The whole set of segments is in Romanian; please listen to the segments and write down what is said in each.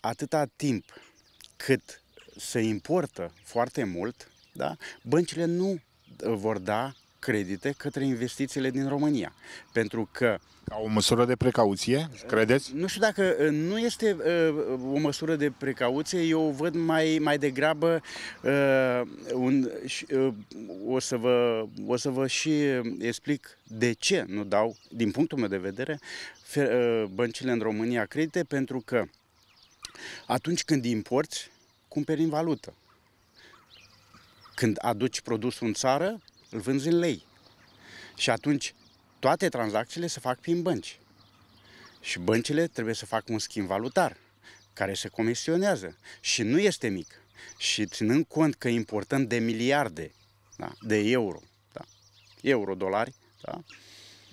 atâta timp cât se importă foarte mult, da, băncile nu uh, vor da credite către investițiile din România. Pentru că... Ca o măsură de precauție, uh, credeți? Nu știu dacă uh, nu este o măsură de precauție, eu văd mai, mai degrabă un, o, să vă, o să vă și explic de ce nu dau, din punctul meu de vedere, băncile în România credite, pentru că atunci când importi, cumperi în valută. Când aduci produsul în țară, îl vânzi în lei. Și atunci toate tranzacțiile se fac prin bănci. Și băncile trebuie să facă un schimb valutar, care se comisionează și nu este mic. Și ținând cont că importăm de miliarde da, de euro, da, euro, dolari, da,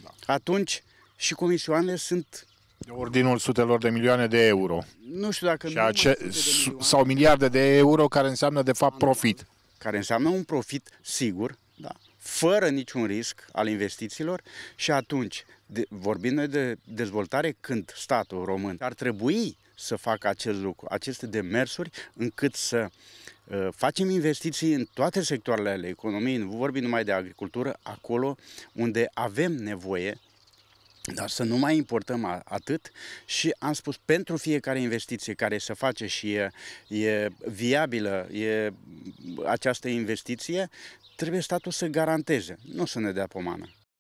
da. atunci și comisioanele sunt de ordinul sutelor de milioane de euro. Nu știu dacă... Și ace- de milioane, sau miliarde de euro care înseamnă de fapt profit. Care înseamnă un profit sigur, da, fără niciun risc al investițiilor și atunci, de, vorbim noi de dezvoltare, când statul român ar trebui să facă acest lucru, aceste demersuri, încât să uh, facem investiții în toate sectoarele ale economiei, nu vorbim numai de agricultură, acolo unde avem nevoie dar să nu mai importăm atât și am spus pentru fiecare investiție care se face și e, e viabilă e această investiție, trebuie statul să garanteze, nu să ne dea pomană.